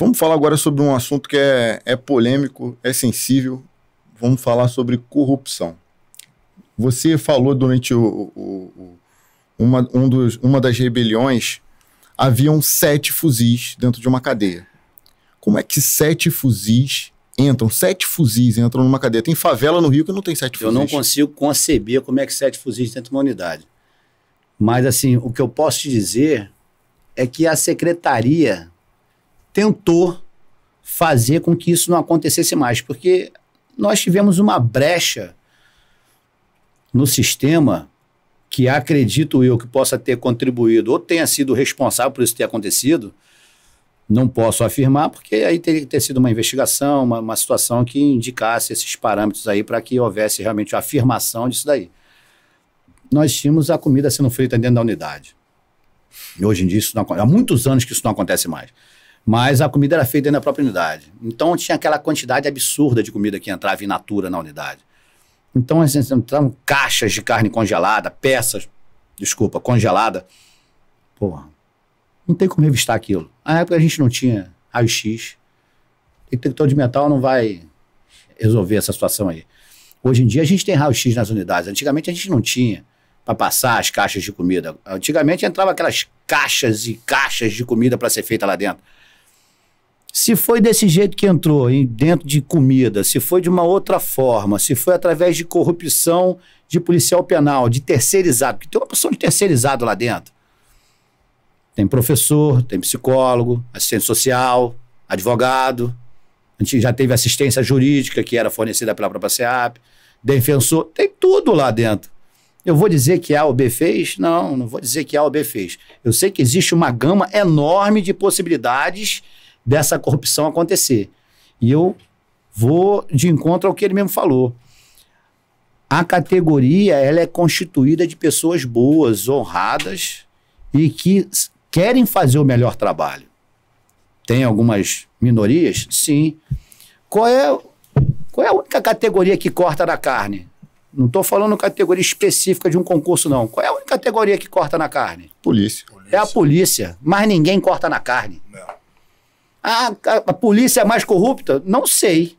Vamos falar agora sobre um assunto que é, é polêmico, é sensível. Vamos falar sobre corrupção. Você falou durante o, o, o uma, um dos, uma das rebeliões, haviam sete fuzis dentro de uma cadeia. Como é que sete fuzis entram, sete fuzis entram numa cadeia. Tem favela no Rio que não tem sete fuzis. Eu não consigo conceber como é que sete fuzis dentro de uma unidade. Mas, assim, o que eu posso te dizer é que a secretaria tentou fazer com que isso não acontecesse mais, porque nós tivemos uma brecha no sistema que acredito eu que possa ter contribuído ou tenha sido responsável por isso ter acontecido, não posso afirmar, porque aí teria que ter sido uma investigação, uma, uma situação que indicasse esses parâmetros aí para que houvesse realmente a afirmação disso daí. Nós tínhamos a comida sendo feita dentro da unidade. E hoje em dia, isso não, há muitos anos que isso não acontece mais mas a comida era feita dentro da própria unidade. Então tinha aquela quantidade absurda de comida que entrava in natura na unidade. Então assim, entravam caixas de carne congelada, peças, desculpa, congelada. Porra, não tem como revistar aquilo. Na época a gente não tinha raio-x. Detector de metal não vai resolver essa situação aí. Hoje em dia a gente tem raio-x nas unidades. Antigamente a gente não tinha para passar as caixas de comida. Antigamente entrava aquelas caixas e caixas de comida para ser feita lá dentro. Se foi desse jeito que entrou, dentro de comida, se foi de uma outra forma, se foi através de corrupção de policial penal, de terceirizado, porque tem uma pessoa de terceirizado lá dentro. Tem professor, tem psicólogo, assistente social, advogado. A gente já teve assistência jurídica que era fornecida pela própria SEAP, defensor, tem tudo lá dentro. Eu vou dizer que A ou B fez? Não, não vou dizer que A ou B fez. Eu sei que existe uma gama enorme de possibilidades dessa corrupção acontecer. E eu vou de encontro ao que ele mesmo falou. A categoria ela é constituída de pessoas boas, honradas e que querem fazer o melhor trabalho. Tem algumas minorias? Sim. Qual é, qual é a única categoria que corta na carne? Não estou falando categoria específica de um concurso, não. Qual é a única categoria que corta na carne? Polícia. polícia. É a polícia, mas ninguém corta na carne. Não a polícia é mais corrupta? Não sei.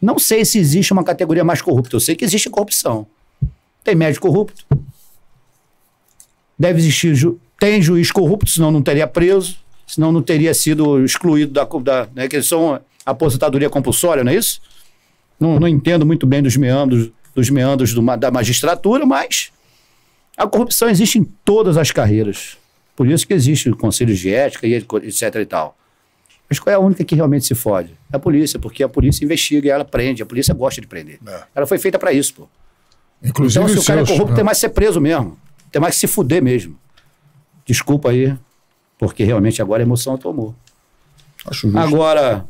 Não sei se existe uma categoria mais corrupta. Eu sei que existe corrupção. Tem médico corrupto. Deve existir. Ju... Tem juiz corrupto, senão não teria preso, senão não teria sido excluído da. da né, que eles são aposentadoria compulsória, não é isso? Não, não entendo muito bem dos meandros, dos meandros do, da magistratura, mas a corrupção existe em todas as carreiras. Por isso que existe o conselho de ética e etc e tal. Mas qual é a única que realmente se fode? É a polícia, porque a polícia investiga e ela prende. A polícia gosta de prender. É. Ela foi feita para isso, pô. Inclusive então, se o cara é seus, é corrupto, né? tem mais que ser preso mesmo. Tem mais que se fuder mesmo. Desculpa aí, porque realmente agora a emoção tomou. Acho justo. Agora,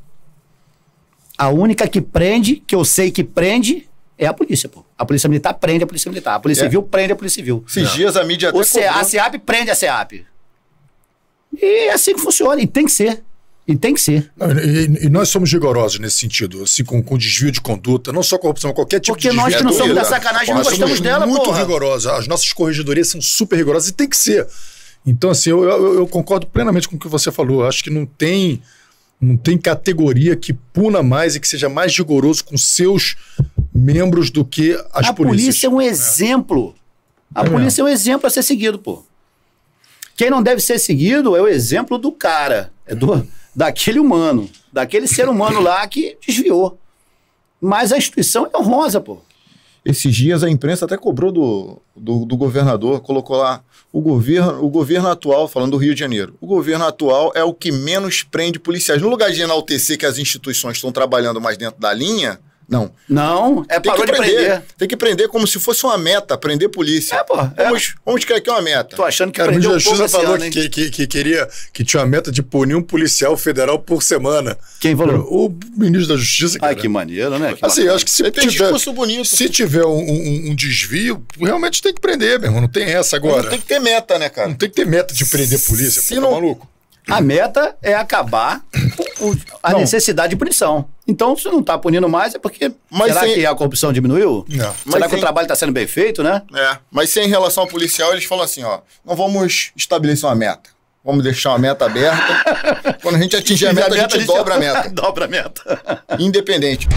a única que prende, que eu sei que prende, é a polícia, pô. A polícia militar prende a polícia militar. A polícia é. civil prende a polícia civil. Esses é. dias a mídia até. O C... A SEAP prende a SEAP. E é assim que funciona, e tem que ser. E tem que ser. Não, e, e, nós somos rigorosos nesse sentido, assim, com, com desvio de conduta, não só corrupção, qualquer tipo Porque de desvio. Porque nós que não somos da sacanagem, não gostamos dela, muito rigorosa rigorosos. As nossas corregedorias são super rigorosas e tem que ser. Então, assim, eu, eu, eu concordo plenamente com o que você falou. Acho que não tem não tem categoria que puna mais e que seja mais rigoroso com seus membros do que as a polícias. A polícia é um é. exemplo. É. A é polícia mesmo. é um exemplo a ser seguido, pô. Quem não deve ser seguido é o exemplo do cara. É do daquele humano, daquele ser humano lá que desviou. Mas a instituição é honrosa, pô. Esses dias a imprensa até cobrou do, do, do, governador, colocou lá o governo, o governo atual, falando do Rio de Janeiro, o governo atual é o que menos prende policiais. No lugar de enaltecer que as instituições estão trabalhando mais dentro da linha, não. Não, é tem parou que prender, prender, Tem que prender como se fosse uma meta, prender polícia. É, pô. É. Vamos, é. aqui uma meta. Tô achando que Cara, prendeu o Justiça falou ano, que, que, que, queria, que tinha uma meta de punir um policial federal por semana. Quem falou? O, ministro da Justiça. Cara. Ai, que maneiro, né? Que assim, acho que se tiver, bonito, se tiver um, um, um, desvio, realmente tem que prender, meu irmão. Não tem essa agora. não tem que ter meta, né, cara? Não tem que ter meta de prender polícia. Se pô, tá maluco? A meta é acabar com a não. necessidade de punição. Então, se não está punindo mais, é porque. Mas será sem... que a corrupção diminuiu? É. Será que o trabalho está sendo bem feito, né? É. Mas sem relação ao policial, eles falam assim: ó, não vamos estabelecer uma meta. Vamos deixar uma meta aberta. Quando a gente atingir a meta, a, a gente, a gente dobra a meta. dobra a meta. Independente.